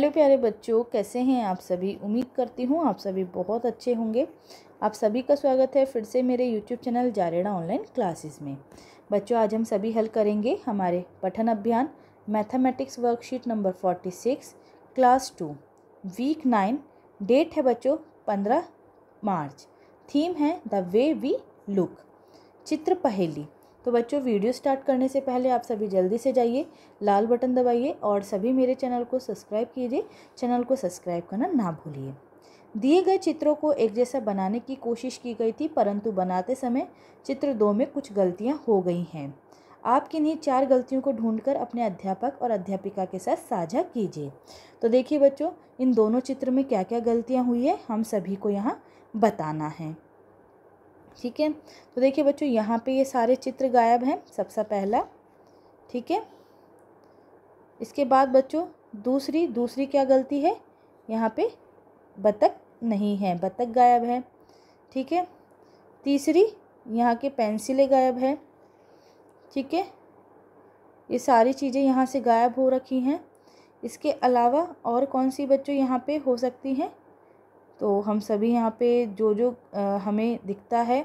hello प्यारे बच्चों कैसे हैं आप सभी उम्मीद करती हूँ आप सभी बहुत अच्छे होंगे आप सभी का स्वागत है फिर से मेरे यूट्यूब चैनल जारेड़ा ऑनलाइन क्लासेस में बच्चों आज हम सभी हल करेंगे हमारे पठन अभियान mathematics worksheet number forty six class two week nine date है बच्चों पंद्रह मार्च थीम है द वे वी लुक चित्र पहेली तो बच्चों वीडियो स्टार्ट करने से पहले आप सभी जल्दी से जाइए लाल बटन दबाइए और सभी मेरे चैनल को सब्सक्राइब कीजिए चैनल को सब्सक्राइब करना ना भूलिए दिए गए चित्रों को एक जैसा बनाने की कोशिश की गई थी परंतु बनाते समय चित्र दो में कुछ गलतियाँ हो गई हैं आप किन्हीं चार गलतियों को ढूंढकर अपने अध्यापक और अध्यापिका के साथ साझा कीजिए तो देखिए बच्चों इन दोनों चित्र में क्या क्या गलतियाँ हुई है हम सभी को यहाँ बताना है ठीक है तो देखिए बच्चों यहाँ पे ये सारे चित्र गायब हैं सबसे पहला ठीक है इसके बाद बच्चों दूसरी दूसरी क्या गलती है यहाँ पे बतख नहीं है बतख गायब है ठीक है तीसरी यहाँ के पेंसिलें गायब है ठीक है ये सारी चीज़ें यहाँ से गायब हो रखी हैं इसके अलावा और कौन सी बच्चों यहाँ पे हो सकती हैं तो हम सभी यहाँ पे जो जो हमें दिखता है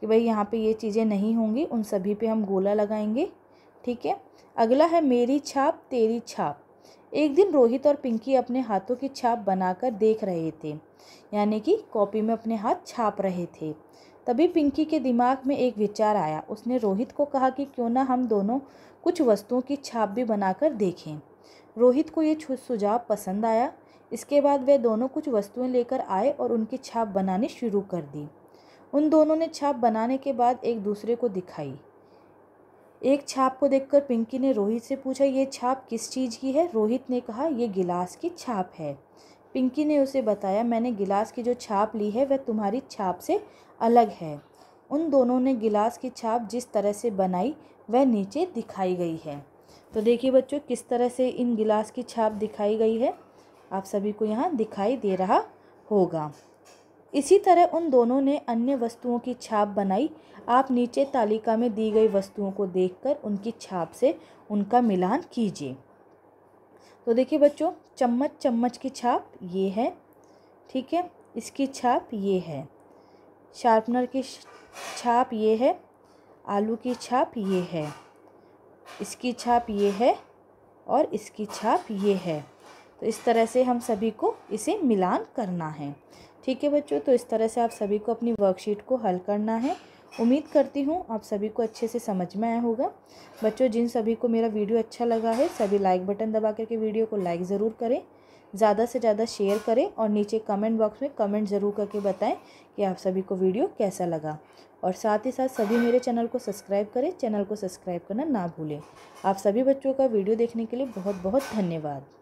कि भाई यहाँ पे ये चीज़ें नहीं होंगी उन सभी पे हम गोला लगाएंगे ठीक है अगला है मेरी छाप तेरी छाप एक दिन रोहित और पिंकी अपने हाथों की छाप बनाकर देख रहे थे यानी कि कॉपी में अपने हाथ छाप रहे थे तभी पिंकी के दिमाग में एक विचार आया उसने रोहित को कहा कि क्यों ना हम दोनों कुछ वस्तुओं की छाप भी बनाकर देखें रोहित को ये सुझाव पसंद आया इसके बाद वे दोनों कुछ वस्तुएं लेकर आए और उनकी छाप बनानी शुरू कर दी उन दोनों ने छाप बनाने के बाद एक दूसरे को दिखाई एक छाप को देखकर पिंकी ने रोहित से पूछा ये छाप किस चीज़ की है रोहित ने कहा यह गिलास की छाप है पिंकी ने उसे बताया मैंने गिलास की जो छाप ली है वह तुम्हारी छाप से अलग है उन दोनों ने गिलास की छाप जिस तरह से बनाई वह नीचे दिखाई गई है तो देखिए बच्चों किस तरह से इन गिलास की छाप दिखाई गई है आप सभी को यहाँ दिखाई दे रहा होगा इसी तरह उन दोनों ने अन्य वस्तुओं की छाप बनाई आप नीचे तालिका में दी गई वस्तुओं को देखकर उनकी छाप से उनका मिलान कीजिए तो देखिए बच्चों चम्मच चम्मच की छाप ये है ठीक है इसकी छाप ये है शार्पनर की छाप ये है आलू की छाप ये है इसकी छाप ये है और इसकी छाप ये है तो इस तरह से हम सभी को इसे मिलान करना है ठीक है बच्चों तो इस तरह से आप सभी को अपनी वर्कशीट को हल करना है उम्मीद करती हूँ आप सभी को अच्छे से समझ में आया होगा बच्चों जिन सभी को मेरा वीडियो अच्छा लगा है सभी लाइक बटन दबा करके वीडियो को लाइक ज़रूर करें ज़्यादा से ज़्यादा शेयर करें और नीचे कमेंट बॉक्स में कमेंट ज़रूर करके बताएं कि आप सभी को वीडियो कैसा लगा और साथ ही साथ सभी मेरे चैनल को सब्सक्राइब करें चैनल को सब्सक्राइब करना ना भूलें आप सभी बच्चों का वीडियो देखने के लिए बहुत बहुत धन्यवाद